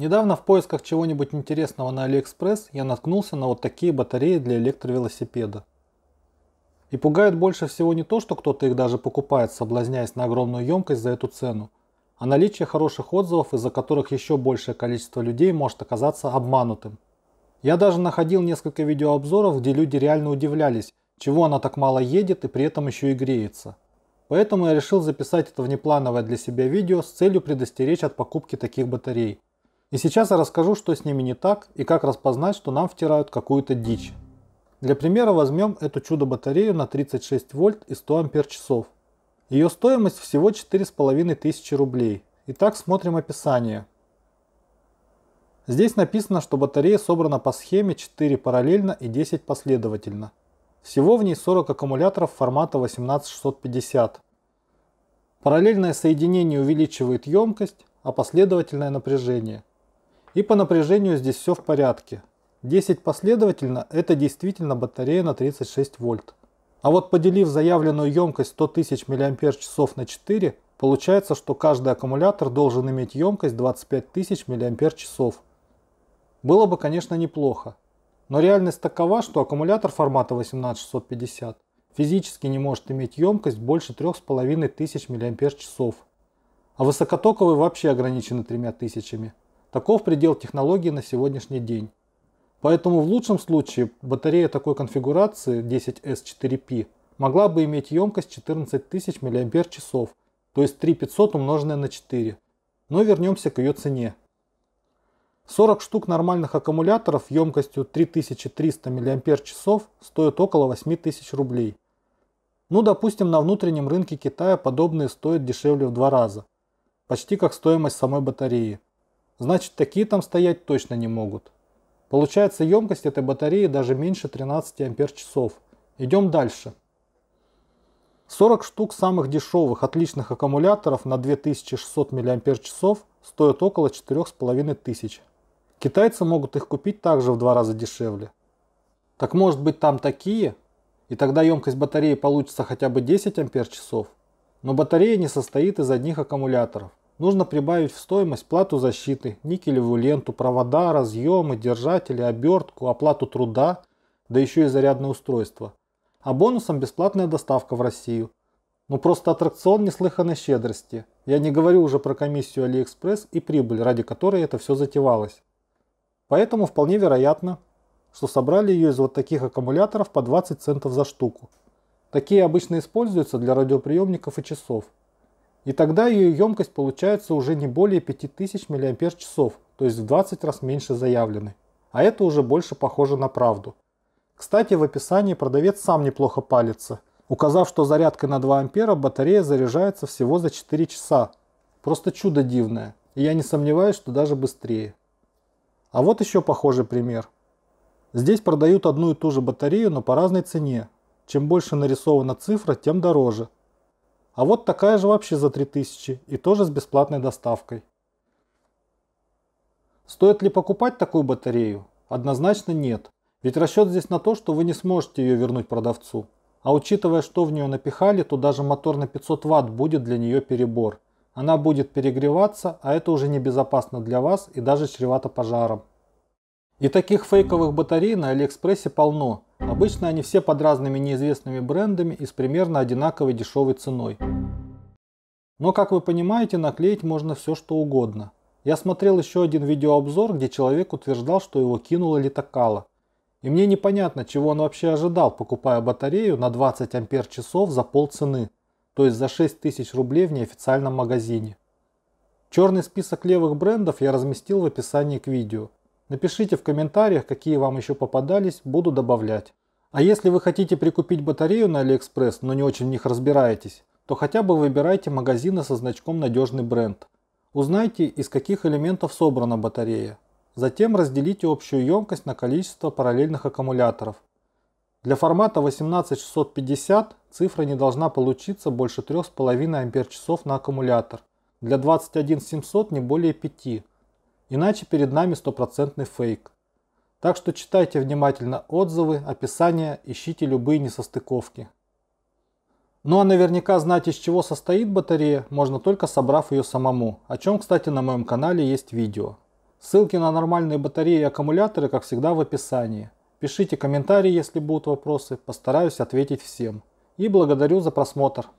Недавно в поисках чего-нибудь интересного на Алиэкспресс я наткнулся на вот такие батареи для электровелосипеда. И пугает больше всего не то, что кто-то их даже покупает, соблазняясь на огромную емкость за эту цену, а наличие хороших отзывов, из-за которых еще большее количество людей может оказаться обманутым. Я даже находил несколько видеообзоров, где люди реально удивлялись, чего она так мало едет и при этом еще и греется. Поэтому я решил записать это внеплановое для себя видео с целью предостеречь от покупки таких батарей – и сейчас я расскажу, что с ними не так и как распознать, что нам втирают какую-то дичь. Для примера возьмем эту чудо-батарею на 36 вольт и 100 ампер часов. Ее стоимость всего 4500 рублей. Итак, смотрим описание. Здесь написано, что батарея собрана по схеме 4 параллельно и 10 последовательно. Всего в ней 40 аккумуляторов формата 18650. Параллельное соединение увеличивает емкость, а последовательное напряжение. И по напряжению здесь все в порядке. 10 последовательно – это действительно батарея на 36 вольт. А вот поделив заявленную емкость 100 тысяч мАч на 4, получается, что каждый аккумулятор должен иметь емкость 25 тысяч мАч. Было бы, конечно, неплохо. Но реальность такова, что аккумулятор формата 18650 физически не может иметь емкость больше 3500 мАч, а высокотоковый вообще ограничены 3000 мАч. Таков предел технологии на сегодняшний день. Поэтому в лучшем случае батарея такой конфигурации 10S4P могла бы иметь емкость 14 тысяч мАч, то есть 3500 умноженное на 4. Но вернемся к ее цене. 40 штук нормальных аккумуляторов емкостью 3300 мАч стоят около 8000 рублей. Ну, допустим, на внутреннем рынке Китая подобные стоят дешевле в два раза. Почти как стоимость самой батареи. Значит, такие там стоять точно не могут. Получается, емкость этой батареи даже меньше 13 ампер-часов. Идем дальше. 40 штук самых дешевых отличных аккумуляторов на 2600 миллиампер-часов стоят около 4500. Китайцы могут их купить также в два раза дешевле. Так может быть там такие? И тогда емкость батареи получится хотя бы 10 ампер-часов. Но батарея не состоит из одних аккумуляторов нужно прибавить в стоимость плату защиты, никелевую ленту, провода, разъемы, держатели, обертку, оплату труда, да еще и зарядное устройство. А бонусом бесплатная доставка в Россию. Ну просто аттракцион неслыханной щедрости. Я не говорю уже про комиссию AliExpress и прибыль, ради которой это все затевалось. Поэтому вполне вероятно, что собрали ее из вот таких аккумуляторов по 20 центов за штуку. Такие обычно используются для радиоприемников и часов – и тогда ее емкость получается уже не более 5000 мАч, то есть в 20 раз меньше заявленной. А это уже больше похоже на правду. Кстати, в описании продавец сам неплохо палится, указав, что зарядкой на 2 ампера батарея заряжается всего за 4 часа. Просто чудо дивное, и я не сомневаюсь, что даже быстрее. А вот еще похожий пример. Здесь продают одну и ту же батарею, но по разной цене. Чем больше нарисована цифра, тем дороже – а вот такая же вообще за 3000 и тоже с бесплатной доставкой. Стоит ли покупать такую батарею? Однозначно нет. Ведь расчет здесь на то, что вы не сможете ее вернуть продавцу. А учитывая, что в нее напихали, то даже мотор на 500 Вт будет для нее перебор. Она будет перегреваться, а это уже небезопасно для вас и даже чревато пожаром. И таких фейковых батарей на Алиэкспрессе полно. Обычно они все под разными неизвестными брендами и с примерно одинаковой дешевой ценой. Но, как вы понимаете, наклеить можно все что угодно. Я смотрел еще один видеообзор, где человек утверждал, что его кинула литокала. И мне непонятно, чего он вообще ожидал, покупая батарею на 20 ампер часов за полцены, то есть за 6 тысяч рублей в неофициальном магазине. Черный список левых брендов я разместил в описании к видео. Напишите в комментариях, какие вам еще попадались, буду добавлять. А если вы хотите прикупить батарею на Алиэкспресс, но не очень в них разбираетесь, то хотя бы выбирайте магазины со значком «Надежный бренд». Узнайте, из каких элементов собрана батарея. Затем разделите общую емкость на количество параллельных аккумуляторов. Для формата 18650 цифра не должна получиться больше 3,5 ампер-часов на аккумулятор. Для 21700 не более 5. Иначе перед нами стопроцентный фейк. Так что читайте внимательно отзывы, описания, ищите любые несостыковки. Ну а наверняка знать, из чего состоит батарея, можно только собрав ее самому, о чем, кстати, на моем канале есть видео. Ссылки на нормальные батареи и аккумуляторы, как всегда, в описании. Пишите комментарии, если будут вопросы, постараюсь ответить всем. И благодарю за просмотр.